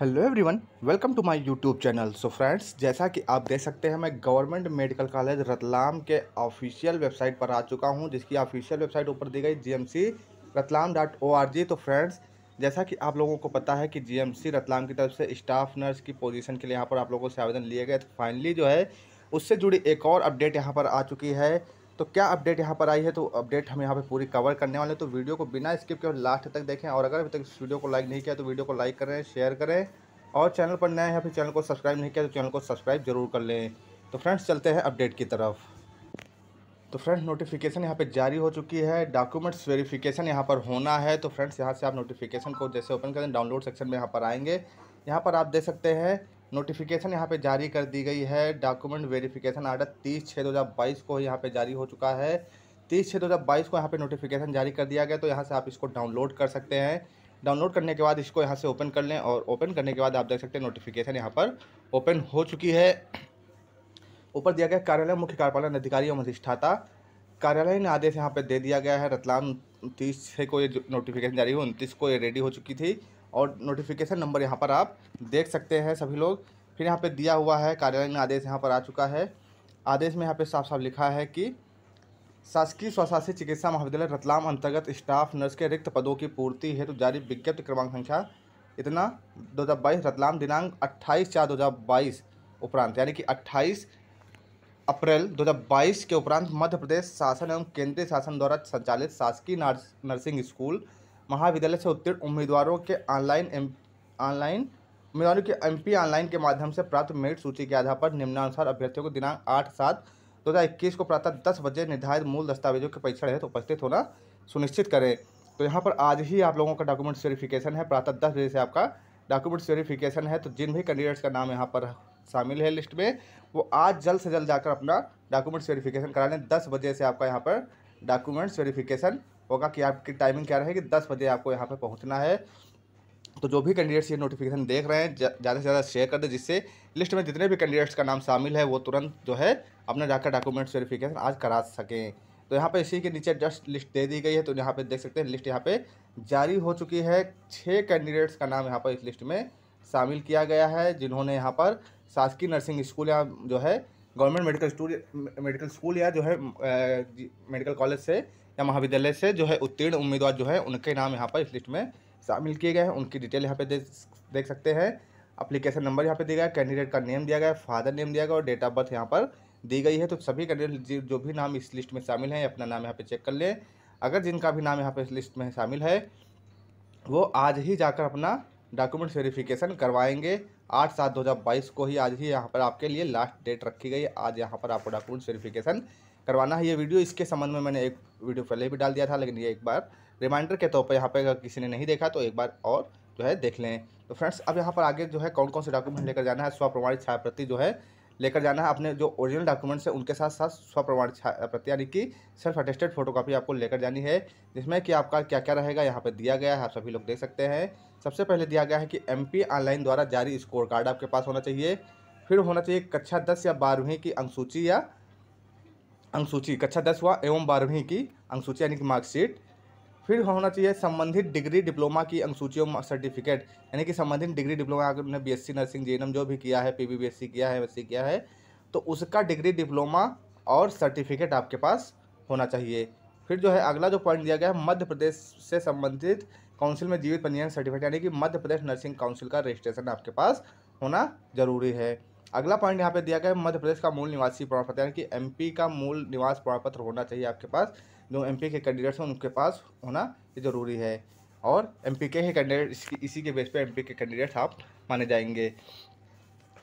hello everyone welcome to my YouTube channel so friends जैसा कि आप देख सकते हैं मैं गवर्नमेंट मेडिकल कॉलेज रतलाम के ऑफिशियल वेबसाइट पर आ चुका हूं जिसकी ऑफिशियल वेबसाइट ऊपर दी गई GMC Ratlam dot O R G तो फ्रेंड्स जैसा कि आप लोगों को पता है कि जीएमसी रतलाम की तरफ से स्टाफ नर्स की पोजिशन के लिए यहाँ पर आप लोगों से आवेदन लिए गए तो फाइनली जो है उससे जुड़ी एक और अपडेट यहाँ पर आ चुकी है तो क्या अपडेट यहाँ पर आई है तो अपडेट हम यहाँ पे पूरी कवर करने वाले हैं तो वीडियो को बिना स्किप के लास्ट तक देखें और अगर अभी तक इस वीडियो को लाइक नहीं किया तो वीडियो को लाइक करें शेयर करें और चैनल पर नए हैं फिर चैनल को सब्सक्राइब नहीं किया तो चैनल को सब्सक्राइब जरूर कर लें तो फ्रेंड्स चलते हैं अपडेट की तरफ तो फ्रेंड्स नोटिफिकेशन यहाँ पर जारी हो चुकी है डॉक्यूमेंट्स वेरीफ़िकेशन यहाँ पर होना है तो फ्रेंड्स यहाँ से आप नोटिफिकेशन को जैसे ओपन करें डाउनलोड सेक्शन में यहाँ पर आएंगे यहाँ पर आप देख सकते हैं नोटिफिकेशन यहाँ पे जारी कर दी गई है डॉक्यूमेंट वेरिफिकेशन आर्डर तीस छः दो हज़ार बाईस को यहाँ पे जारी हो चुका है तीस छः दो हज़ार बाईस को यहाँ पे नोटिफिकेशन जारी कर दिया गया तो यहाँ से आप इसको डाउनलोड कर सकते हैं डाउनलोड करने के बाद इसको यहाँ से ओपन कर लें और ओपन करने के बाद आप देख सकते हैं नोटिफिकेशन यहाँ पर ओपन हो चुकी है ऊपर दिया गया कार्यालय मुख्य कार्यपालन अधिकारी एवं अधिष्ठाता कार्यालय ने आदेश यहाँ पर दे दिया गया है रतलाम तीस छः को ये नोटिफिकेशन जारी हुई उनतीस को ये रेडी हो चुकी थी और नोटिफिकेशन नंबर यहाँ पर आप देख सकते हैं सभी लोग फिर यहाँ पर दिया हुआ है कार्यालयीन आदेश यहाँ पर आ चुका है आदेश में यहाँ पर साफ साफ लिखा है कि शासकीय स्वशासित चिकित्सा महाविद्यालय रतलाम अंतर्गत स्टाफ नर्स के रिक्त पदों की पूर्ति हेतु तो जारी विज्ञप्ति क्रमांक संख्या इतना 2022 रतलाम दिनांक 28 चार 2022 उपरांत यानी कि 28 अप्रैल 2022 के उपरांत मध्य प्रदेश शासन एवं केंद्रीय शासन द्वारा संचालित शासकीय नर्सिंग स्कूल महाविद्यालय से उत्तीर्ण उम्मीदवारों के ऑनलाइन ऑनलाइन उम्मीदवारों के पी ऑनलाइन के माध्यम से प्राप्त मेरिट सूची के आधार पर निम्नानुसार अभ्यर्थियों को दिनांक आठ सात दो हज़ार इक्कीस को प्रातः दस बजे निर्धारित मूल दस्तावेजों के परीक्षण हेतु तो उपस्थित होना सुनिश्चित करें तो यहाँ पर आज ही आप लोगों का डॉक्यूमेंट वेरिफिकेशन है प्रातः दस बजे से आपका डॉक्यूमेंट्स वेरिफिकेशन है तो जिन भी कैंडिडेट्स का नाम यहाँ पर शामिल है लिस्ट में वो आज जल्द से जल्द जाकर अपना डॉक्यूमेंट्स वेरिफिकेशन करा लें दस बजे से आपका यहाँ पर डॉक्यूमेंट्स वेरिफिकेशन होगा कि आपकी टाइमिंग क्या रहेगी दस बजे आपको यहाँ पर पहुँचना है तो जो भी कैंडिडेट्स ये नोटिफिकेशन देख रहे हैं ज़्यादा से ज़्यादा शेयर कर दें जिससे लिस्ट में जितने भी कैंडिडेट्स का नाम शामिल है वो तुरंत जो है अपना जाकर डॉक्यूमेंट्स वेरिफिकेशन आज करा सकें तो यहाँ पे इसी के नीचे जस्ट लिस्ट दे दी गई है तो यहाँ पे देख सकते हैं लिस्ट यहाँ पे जारी हो चुकी है छः कैंडिडेट्स का नाम यहाँ पर इस लिस्ट में शामिल किया गया है जिन्होंने यहाँ पर शासकीय नर्सिंग स्कूल या जो है गवर्नमेंट मेडिकल स्टूड मेडिकल स्कूल या जो है मेडिकल कॉलेज से या महाविद्यालय से जो है उत्तीर्ण उम्मीदवार जो है उनके नाम यहाँ पर इस लिस्ट में शामिल किए गए हैं उनकी डिटेल यहाँ पे देख सकते हैं अप्लीकेशन नंबर यहाँ पे दिया गया कैंडिडेट का नेम दिया गया फादर नेम दिया गया और डेट ऑफ बर्थ यहाँ पर दी गई है तो सभी कैंडिडेट जो भी नाम इस लिस्ट में शामिल हैं अपना नाम यहाँ पर चेक कर लें अगर जिनका भी नाम यहाँ पर इस लिस्ट में शामिल है वो आज ही जाकर अपना डॉक्यूमेंट्स वेरिफिकेशन करवाएंगे आठ सात दो हज़ार बाईस को ही आज ही यहाँ पर आपके लिए लास्ट डेट रखी गई आज यहाँ पर आपको डॉक्यूमेंट्स वेरीफिकेशन करवाना है ये वीडियो इसके संबंध में मैंने एक वीडियो पहले भी डाल दिया था लेकिन ये एक बार रिमाइंडर के तौर पर यहाँ पर अगर किसी ने नहीं देखा तो एक बार और जो है देख लें तो फ्रेंड्स अब यहाँ पर आगे जो है कौन कौन से डॉक्यूमेंट लेकर जाना है स्व प्रमाणित छायाप्रति जो है लेकर जाना है अपने जो ओरिजिनल डॉक्यूमेंट्स हैं उनके साथ साथ स्वप्रमाण प्रति यानी कि सेल्फ अटेस्टेड फोटोकॉपी आपको लेकर जानी है जिसमें कि आपका क्या क्या रहेगा यहाँ पर दिया गया है आप सभी लोग देख सकते हैं सबसे पहले दिया गया है कि एम ऑनलाइन द्वारा जारी स्कोर कार्ड आपके पास होना चाहिए फिर होना चाहिए कक्षा दस या बारहवीं की अंकसूची या अंकसूची कक्षा दस हुआ एवं बारहवीं की अंकसूची यानी कि मार्कशीट फिर होना चाहिए संबंधित डिग्री डिप्लोमा की अनुसूचियों सर्टिफिकेट यानी कि संबंधित डिग्री डिप्लोमा अगर उन्होंने बीएससी नर्सिंग जीएनएम जो भी किया है पीबीबीएससी किया है एमएससी किया है तो उसका डिग्री डिप्लोमा और सर्टिफिकेट आपके पास होना चाहिए फिर जो है अगला जो पॉइंट दिया गया है मध्य प्रदेश से संबंधित काउंसिल में जीवित पंजीयन सर्टिफिकेट यानी कि मध्य प्रदेश नर्सिंग काउंसिल का रजिस्ट्रेशन आपके पास होना जरूरी है अगला पॉइंट यहाँ पे दिया गया है मध्य प्रदेश का मूल निवासी प्रमाण पत्र यानी कि एमपी का मूल निवास प्रमाण पत्र होना चाहिए आपके पास जो एम के कैंडिडेट्स हैं उनके पास होना ज़रूरी है और एम के कैंडिडेट इसकी इसी के बेस पर एम के कैंडिडेट्स आप माने जाएंगे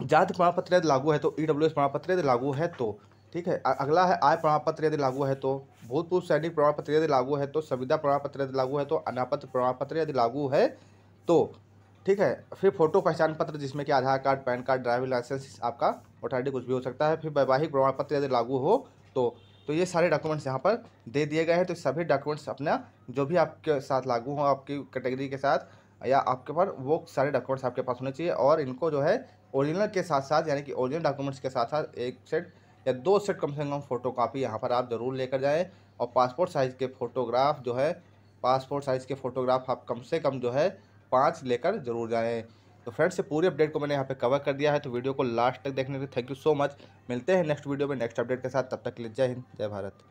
जाति प्रमाण पत्र यदि लागू है तो ई e डब्ल्यू एस प्रमाण पत्र यदि लागू है तो ठीक है अगला है आय प्रमाण पत्र यदि लागू है तो भूतपूर्व सैनिक प्रमाण पत्र यदि लागू है तो संविदा प्रमाण पत्र यदि लागू है तो अनापत्र प्रमाण पत्र यदि लागू है तो ठीक है फिर फोटो पहचान पत्र जिसमें कि Aadhaar card PAN card driving licence आपका वोटर आई कुछ भी हो सकता है फिर वैवाहिक प्रमाण पत्र यदि लागू हो तो तो ये सारे डॉक्यूमेंट्स यहाँ पर दे दिए गए हैं तो सभी डॉक्यूमेंट्स अपना जो भी आपके साथ लागू हो आपकी कैटेगरी के साथ या आपके पास वो सारे डॉक्यूमेंट्स आपके पास होने चाहिए और इनको जो है ओरिजिनल के साथ साथ यानी कि ओरिजिनल डॉक्यूमेंट्स के साथ साथ एक सेट या दो सेट कम से कम फोटो कापी यहाँ पर आप ज़रूर लेकर जाएँ और पासपोर्ट साइज़ के फ़ोटोग्राफ जो है पासपोर्ट साइज़ के फ़ोटोग्राफ आप कम से कम जो है पाँच लेकर ज़रूर जाएँ तो फ्रेंड्स ये पूरी अपडेट को मैंने यहाँ पे कवर कर दिया है तो वीडियो को लास्ट तक देखने के लिए थैंक यू सो मच मिलते हैं नेक्स्ट वीडियो में नेक्स्ट अपडेट के साथ तब तक के लिए जय हिंद जय भारत